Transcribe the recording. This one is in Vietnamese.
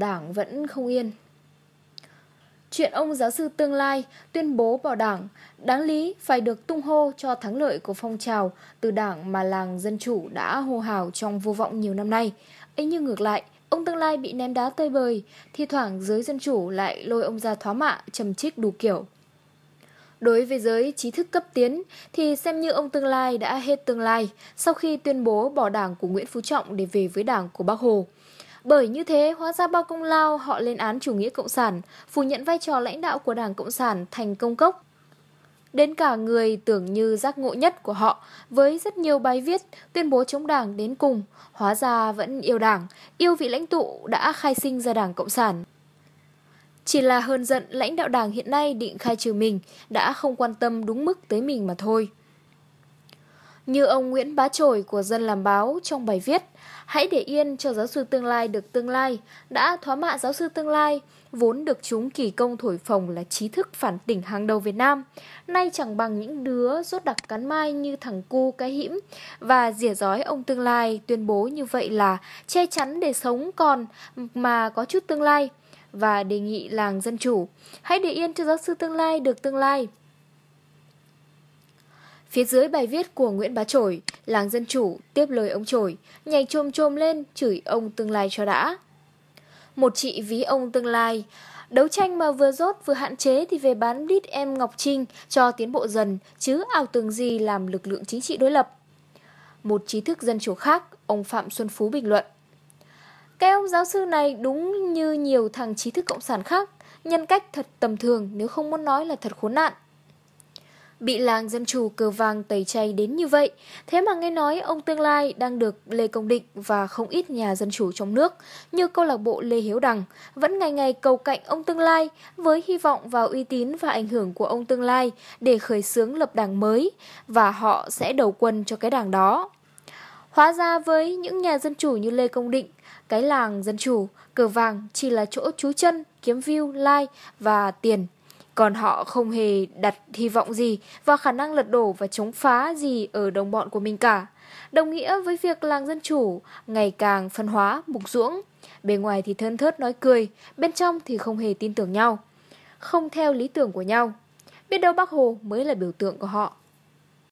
Đảng vẫn không yên. Chuyện ông giáo sư tương lai tuyên bố bỏ đảng, đáng lý phải được tung hô cho thắng lợi của phong trào từ đảng mà làng Dân Chủ đã hô hào trong vô vọng nhiều năm nay. ấy như ngược lại, ông tương lai bị ném đá tơi bời, thi thoảng giới Dân Chủ lại lôi ông ra thoá mạ, trầm trích đủ kiểu. Đối với giới trí thức cấp tiến thì xem như ông tương lai đã hết tương lai sau khi tuyên bố bỏ đảng của Nguyễn Phú Trọng để về với đảng của Bác Hồ. Bởi như thế, hóa ra bao công lao họ lên án chủ nghĩa cộng sản, phủ nhận vai trò lãnh đạo của Đảng Cộng sản thành công cốc. Đến cả người tưởng như giác ngộ nhất của họ, với rất nhiều bài viết tuyên bố chống đảng đến cùng, hóa ra vẫn yêu đảng, yêu vị lãnh tụ đã khai sinh ra Đảng Cộng sản. Chỉ là hơn giận lãnh đạo đảng hiện nay định khai trừ mình, đã không quan tâm đúng mức tới mình mà thôi. Như ông Nguyễn Bá Trổi của Dân Làm Báo trong bài viết Hãy để yên cho giáo sư tương lai được tương lai đã thoá mạ giáo sư tương lai vốn được chúng kỳ công thổi phồng là trí thức phản tỉnh hàng đầu Việt Nam nay chẳng bằng những đứa rốt đặc cắn mai như thằng cu cái hiểm và rỉa giói ông tương lai tuyên bố như vậy là che chắn để sống còn mà có chút tương lai và đề nghị làng dân chủ hãy để yên cho giáo sư tương lai được tương lai Phía dưới bài viết của Nguyễn Bá Trổi, làng dân chủ tiếp lời ông Trổi, nhảy trôm trôm lên chửi ông tương lai cho đã. Một chị ví ông tương lai, đấu tranh mà vừa rốt vừa hạn chế thì về bán đít em Ngọc Trinh cho tiến bộ dần, chứ ảo tưởng gì làm lực lượng chính trị đối lập. Một trí thức dân chủ khác, ông Phạm Xuân Phú bình luận. Cái ông giáo sư này đúng như nhiều thằng trí thức cộng sản khác, nhân cách thật tầm thường nếu không muốn nói là thật khốn nạn bị làng dân chủ cờ vàng tẩy chay đến như vậy. Thế mà nghe nói ông tương lai đang được Lê Công Định và không ít nhà dân chủ trong nước như câu lạc bộ Lê Hiếu Đằng vẫn ngày ngày cầu cạnh ông tương lai với hy vọng vào uy tín và ảnh hưởng của ông tương lai để khởi xướng lập đảng mới và họ sẽ đầu quân cho cái đảng đó. Hóa ra với những nhà dân chủ như Lê Công Định, cái làng dân chủ, cờ vàng chỉ là chỗ trú chân, kiếm view, like và tiền còn họ không hề đặt hy vọng gì vào khả năng lật đổ và chống phá gì ở đồng bọn của mình cả. Đồng nghĩa với việc làng dân chủ ngày càng phân hóa, mục ruỗng, bề ngoài thì thân thớt nói cười, bên trong thì không hề tin tưởng nhau, không theo lý tưởng của nhau. Biết đâu Bác Hồ mới là biểu tượng của họ.